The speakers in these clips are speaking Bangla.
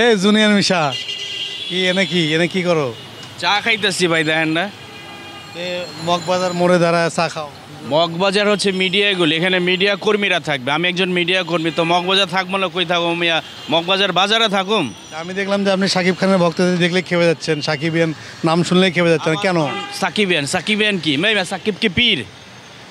এ জুনিয়ার মিশা কি এনে কি এনে কি করো চা খাইতেছি ভাই দেখেন না এ মগবাজার মোড়ে দ্বারা চা খাও মগবাজার হচ্ছে মিডিয়া এখানে মিডিয়া কর্মীরা থাকবে আমি একজন মিডিয়া কর্মী তো মগবাজার থাকবো না কই থাকবো মিয়া মগবাজার বাজারে থাকুম আমি দেখলাম যে আপনি সাকিব খানের ভক্তদের দেখলে খেপে যাচ্ছেন সাকিবিয়ান নাম শুনলে খেপে যাচ্ছেন কেন সাকিবিয়ান সাকিবিয়ান কি মেয়ে সাকিব কি পীর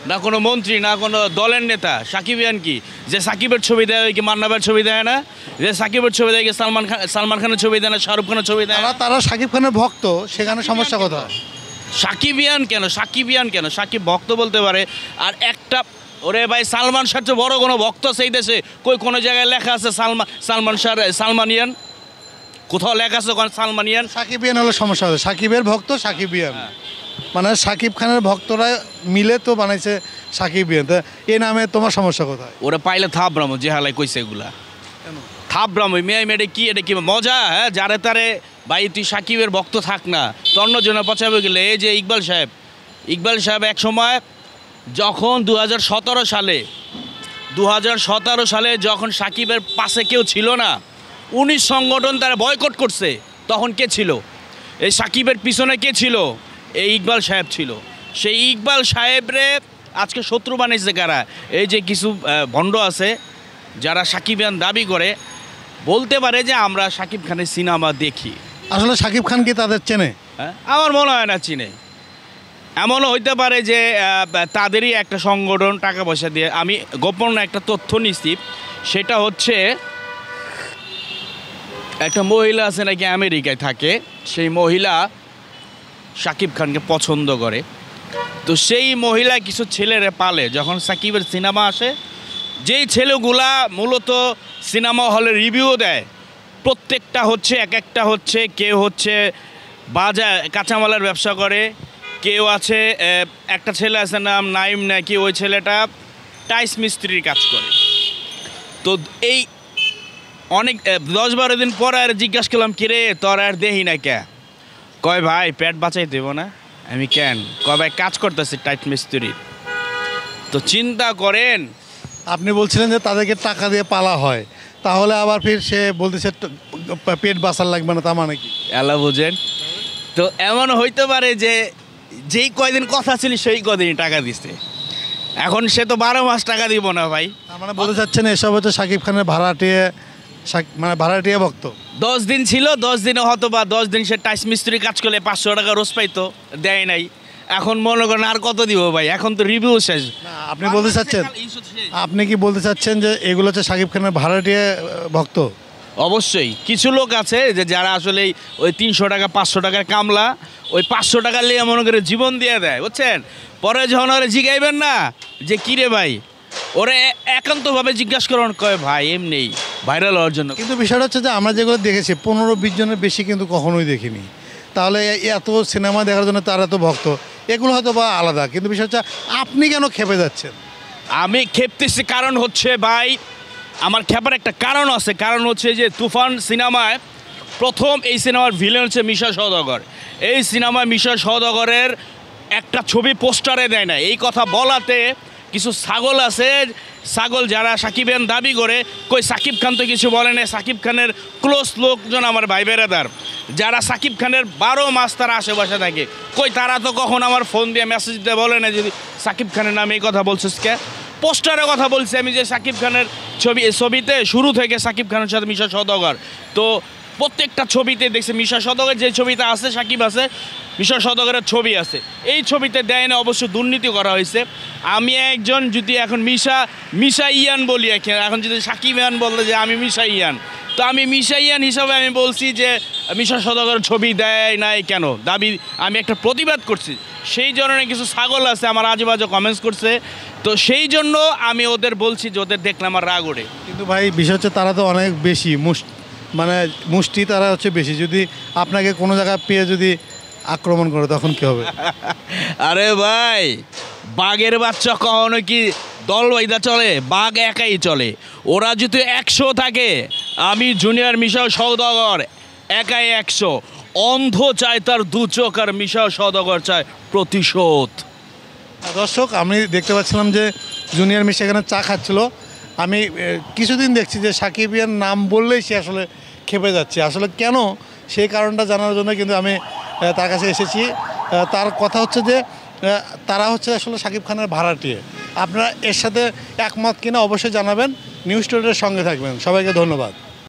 না কোনো মন্ত্রী না কোনো দলের নেতা সাকিব কি যে সাকিবের ছবি দেয় ওই কি মান্নাবের ছবি দেয় না যে সাকিবের ছবি দেয় কি সালমান খান সালমান খানের ছবি দেয় না শাহরুখ খানের ছবি দেয় না তারা সাকিব খানের ভক্ত সেখানে সমস্যা কথা সাকিব কেন সাকিব ইয়ান কেন সাকিব ভক্ত বলতে পারে আর একটা ওরে ভাই সালমান শাহ তো বড় কোনো ভক্ত সেই দেশে কই কোনো জায়গায় লেখা আছে সালমান সালমান শাহ সালমানিয়ান কোথাও লেখা আছে সালমানিয়ান সাকিবিয়ান হলে সমস্যা হবে সাকিবের ভক্ত সাকিবিয়ান হ্যাঁ। মানে সাকিব খানের ভক্তরা মিলে তো বানাইছে সাকিব তো এ নামে তোমার সমস্যা কোথায় ওরা পাইলে থাপরামো যে হালাই কইছে এগুলা থাপরামো মেয়ে মেয়ে কি এটা কি মজা হ্যাঁ যারে তারে ভাই তুই সাকিবের ভক্ত থাক না তন্ন জন্য পচাবে গেলে এই যে ইকবাল সাহেব ইকবাল সাহেব এক সময় যখন দু সালে দু সালে যখন সাকিবের পাশে কেউ ছিল না উনিশ সংগঠন তারা বয়কট করছে তখন কে ছিল এই সাকিবের পিছনে কে ছিল এই ইকবাল সাহেব ছিল সেই ইকবাল সাহেবরে আজকে শত্রু বানিয়েছে কারা এই যে কিছু ভণ্ড আছে যারা সাকিব খান দাবি করে বলতে পারে যে আমরা সাকিব খানের সিনেমা দেখি আসলে সাকিব খান কি তাদের চেনে হ্যাঁ? আমার মনে হয় না চিনে এমনও হইতে পারে যে তাদেরই একটা সংগঠন টাকা পয়সা দিয়ে আমি গোপন একটা তথ্য নিশ্চিত সেটা হচ্ছে একটা মহিলা আছে নাকি আমেরিকায় থাকে সেই মহিলা সাকিব খানকে পছন্দ করে তো সেই মহিলা কিছু ছেলেরা পালে যখন সাকিবের সিনেমা আসে যেই ছেলেগুলা মূলত সিনেমা হলে রিভিউ দেয় প্রত্যেকটা হচ্ছে এক একটা হচ্ছে কেউ হচ্ছে বাজার কাঁচামালের ব্যবসা করে কেউ আছে একটা ছেলে আছে নাম নাইম নাকি ওই ছেলেটা টাইস মিস্ত্রির কাজ করে তো এই অনেক দশ বারো দিন পর আর জিজ্ঞাসা করলাম কিরে তোর আর দেহি না কে কয় ভাই পেট বাঁচাই দেব না আমি কেন কয় ভাই কাজ করতেছি টাইট মিস্ত্রি তো চিন্তা করেন আপনি বলছিলেন যে তাদেরকে টাকা দিয়ে পালা হয় তাহলে আবার ফির সে বলতেছে পেট বাঁচার লাগবে না তা মানে কি এলা বুঝেন তো এমন হইতে পারে যে যেই কয়দিন কথা ছিল সেই কদিনই টাকা দিছে এখন সে তো বারো মাস টাকা দিব না ভাই মানে বলতে চাচ্ছেন এসব হচ্ছে সাকিব খানের ভাড়াটিয়ে মানে ভাড়াটিয়া ভক্ত দশ দিন ছিল দশ দিনে হতো বা দশ দিন সে টাইস মিস্ত্রি কাজ করলে পাঁচশো টাকা রোজ পাইতো দেয় নাই এখন মনে করেন আর কত দিব ভাই এখন তো রিভিউ শেষ আপনি বলতে চাচ্ছেন আপনি কি বলতে চাচ্ছেন যে এগুলো হচ্ছে সাকিব খানের ভাড়াটিয়া ভক্ত অবশ্যই কিছু লোক আছে যে যারা আসলে ওই তিনশো টাকা পাঁচশো টাকার কামলা ওই পাঁচশো টাকা নিয়ে মনে করে জীবন দিয়ে দেয় বুঝছেন পরে যখন ওরা জিগাইবেন না যে কিরে ভাই ওরা একান্তভাবে জিজ্ঞাসা করেন কয় ভাই এমনি ভাইরাল হওয়ার জন্য কিন্তু বিষয়টা হচ্ছে যে আমরা যেগুলো দেখেছি পনেরো বিশ জনের বেশি কিন্তু কখনোই দেখিনি তাহলে এত সিনেমা দেখার জন্য তার এত ভক্ত এগুলো হয়তো বা আলাদা কিন্তু বিষয় হচ্ছে আপনি কেন খেপে যাচ্ছেন আমি খেপতেছি কারণ হচ্ছে ভাই আমার খেপার একটা কারণ আছে কারণ হচ্ছে যে তুফান সিনেমায় প্রথম এই সিনেমার ভিলেন হচ্ছে মিশা সৌদাগর এই সিনেমায় মিশা সৌদাগরের একটা ছবি পোস্টারে দেয় না এই কথা বলাতে কিছু ছাগল আছে ছাগল যারা সাকিবেন দাবি করে কই সাকিব খান তো কিছু বলে না সাকিব খানের ক্লোজ লোকজন আমার ভাই বেড়াদার যারা সাকিব খানের বারো মাস তারা আশেপাশে থাকে কই তারা তো কখন আমার ফোন দিয়ে মেসেজ দিতে বলে না যদি সাকিব খানের নামে এই কথা বলছিস কে পোস্টারে কথা বলছি আমি যে সাকিব খানের ছবি ছবিতে শুরু থেকে সাকিব খানের সাথে মিশা সদগর তো প্রত্যেকটা ছবিতে দেখছে মিশা সদগর যে ছবিতে আছে সাকিব আছে বিশাল সদাগরের ছবি আছে এই ছবিতে দেয় না অবশ্য দুর্নীতি করা হয়েছে আমি একজন যদি এখন মিশা মিশা ইয়ান বলি এখন যদি সাকিব ইয়ান বললে যে আমি মিশা ইয়ান তো আমি মিশা ইয়ান হিসাবে আমি বলছি যে মিশা শতকের ছবি দেয় নাই কেন দাবি আমি একটা প্রতিবাদ করছি সেই ধরনের কিছু ছাগল আছে আমার আজেবাজে কমেন্টস করছে তো সেই জন্য আমি ওদের বলছি যে ওদের দেখলে আমার রাগ ওড়ে কিন্তু ভাই বিষয় হচ্ছে তারা তো অনেক বেশি মুস মানে মুষ্টি তারা হচ্ছে বেশি যদি আপনাকে কোনো জায়গায় পেয়ে যদি আক্রমণ করে তখন কি হবে আরে ভাই বাঘের বাচ্চা কখনো কি দল বাইদা চলে বাঘ একাই চলে ওরা যদি একশো থাকে আমি জুনিয়র মিশাও সৌদাগর একাই একশো অন্ধ চায় তার দু চোখ আর মিশা সৌদাগর চায় প্রতিশোধ দর্শক আমি দেখতে পাচ্ছিলাম যে জুনিয়র মিশা এখানে চা খাচ্ছিল আমি কিছুদিন দেখছি যে সাকিবিয়ার নাম বললেই সে আসলে খেপে যাচ্ছে আসলে কেন সেই কারণটা জানার জন্য কিন্তু আমি তার কাছে এসেছি তার কথা হচ্ছে যে তারা হচ্ছে আসলে সাকিব খানের ভাড়াটিয়ে আপনারা এর সাথে একমত কিনা অবশ্যই জানাবেন নিউজ টুডের সঙ্গে থাকবেন সবাইকে ধন্যবাদ